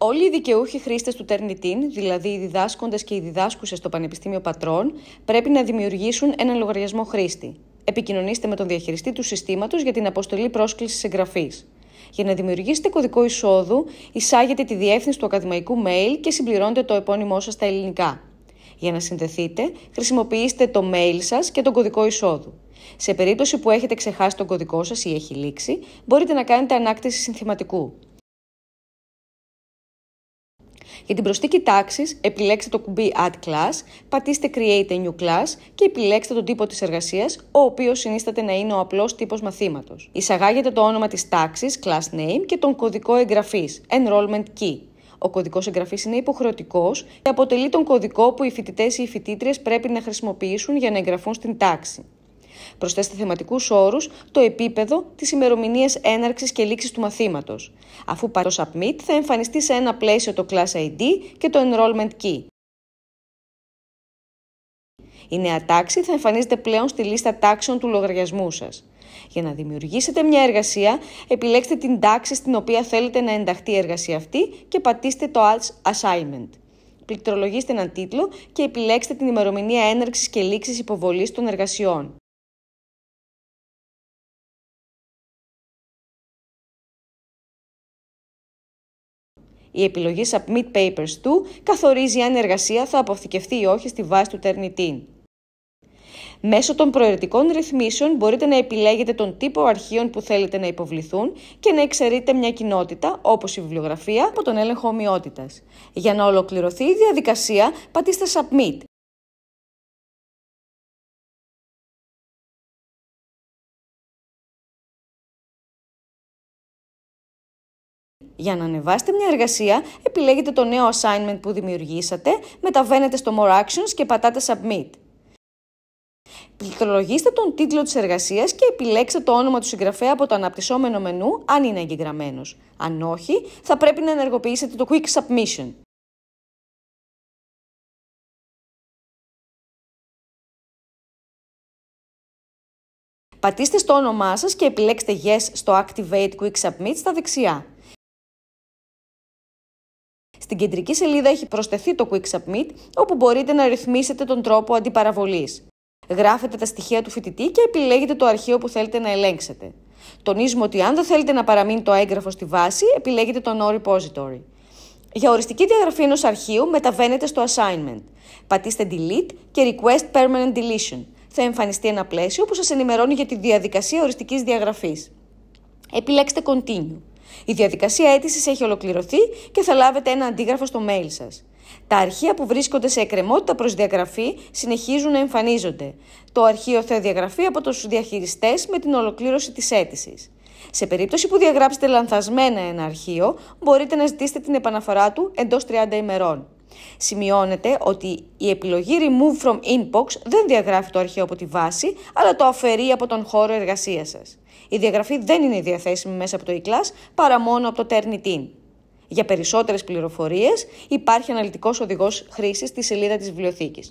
Όλοι οι δικαιούχοι χρήστες του Turnitin, δηλαδή οι διδάσκοντες και οι διδάσκουσες στο Πανεπιστήμιο Πατρών, πρέπει να δημιουργήσουν έναν λογαριασμό χρήστη. Επικοινωνήστε με τον διαχειριστή του συστήματος για την αποστολή πρόσκλησης εγγραφής. Για να δημιουργήσετε κωδικό εισόδου, εισάγετε τη διεύθυνση του ακαδημαϊκού mail και συμπληρώνετε το επώνυμό σας στα ελληνικά. Για να συνδεθείτε, χρησιμοποιήστε το mail σας και τον κωδικό εισόδου. Σε περίπτωση που έχετε ξεχάσει τον κωδικό σας ή έχει λήξει, μπορείτε να κάνετε ανάκτηση συνθηματικού. Για την προσθήκη τάξης, επιλέξτε το κουμπί Add Class, πατήστε Create a New Class και επιλέξτε τον τύπο της εργασίας, ο οποίος συνίσταται να είναι ο απλός τύπος μαθήματος. Εισαγάγετε το όνομα της τάξης, Class Name και τον κωδικό εγγραφής, Enrollment Key. Ο κωδικός εγγραφής είναι υποχρεωτικός και αποτελεί τον κωδικό που οι φοιτητές ή οι φοιτήτριες πρέπει να χρησιμοποιήσουν για να εγγραφούν στην τάξη. Προσθέστε θεματικούς όρους το επίπεδο της ημερομηνίας έναρξης και λήξης του μαθήματος. Αφού πάρει το submit, θα εμφανιστεί σε ένα πλαίσιο το class ID και το enrollment key. Η νέα τάξη θα εμφανίζεται πλέον στη λίστα τάξεων του λογαριασμού σας. Για να δημιουργήσετε μια εργασία, επιλέξτε την τάξη στην οποία θέλετε να ενταχθεί η εργασία αυτή και πατήστε το Alt Assignment. Πληκτρολογήστε έναν τίτλο και επιλέξτε την ημερομηνία έναρξης και λήξης υποβολής των εργασιών. Η επιλογή Submit Papers T2 καθορίζει αν η εργασία θα αποθηκευτεί ή όχι στη βάση του Ternitin. Μέσω των προαιρετικών ρυθμίσεων μπορείτε να επιλέγετε τον τύπο αρχείων που θέλετε να υποβληθούν και να εξαιρείτε μια κοινότητα, όπως η βιβλιογραφία, από τον έλεγχο ομοιότητας. Για να ολοκληρωθεί η διαδικασία, πατήστε Submit Για να ανεβάσετε μια εργασία, επιλέγετε το νέο assignment που δημιουργήσατε, μεταβαίνετε στο More Actions και πατάτε Submit. Πληκτρολογήστε τον τίτλο της εργασίας και επιλέξτε το όνομα του συγγραφέα από το αναπτυσσόμενο μενού, αν είναι εγγεγραμμένος. Αν όχι, θα πρέπει να ενεργοποιήσετε το Quick Submission. Πατήστε στο όνομά σας και επιλέξτε Yes στο Activate Quick Submit στα δεξιά. Στην κεντρική σελίδα έχει προσθεθεί το Quick Submit, όπου μπορείτε να ρυθμίσετε τον τρόπο αντιπαραβολής. Γράφετε τα στοιχεία του φοιτητή και επιλέγετε το αρχείο που θέλετε να ελέγξετε. Τονίζουμε ότι αν δεν θέλετε να παραμείνει το έγγραφο στη βάση, επιλέγετε το No Repository. Για οριστική διαγραφή ενός αρχείου μεταβαίνετε στο Assignment. Πατήστε Delete και Request Permanent Deletion. Θα εμφανιστεί ένα πλαίσιο που σας ενημερώνει για τη διαδικασία οριστικής διαγραφής. Επιλέξτε Continue. Η διαδικασία αίτησης έχει ολοκληρωθεί και θα λάβετε ένα αντίγραφο στο mail σας. Τα αρχεία που βρίσκονται σε εκκρεμότητα προς διαγραφή συνεχίζουν να εμφανίζονται. Το αρχείο θα διαγραφεί από τους διαχειριστές με την ολοκλήρωση της αίτησης. Σε περίπτωση που διαγράψετε λανθασμένα ένα αρχείο, μπορείτε να ζητήσετε την επαναφορά του εντός 30 ημερών. Σημειώνεται ότι η επιλογή Remove from Inbox δεν διαγράφει το αρχείο από τη βάση, αλλά το αφαιρεί από τον χώρο εργασίας σας. Η διαγραφή δεν είναι διαθέσιμη μέσα από το e-class παρά μόνο από το Turnitin. Για περισσότερες πληροφορίες υπάρχει αναλυτικός οδηγός χρήσης στη σελίδα της βιβλιοθήκης.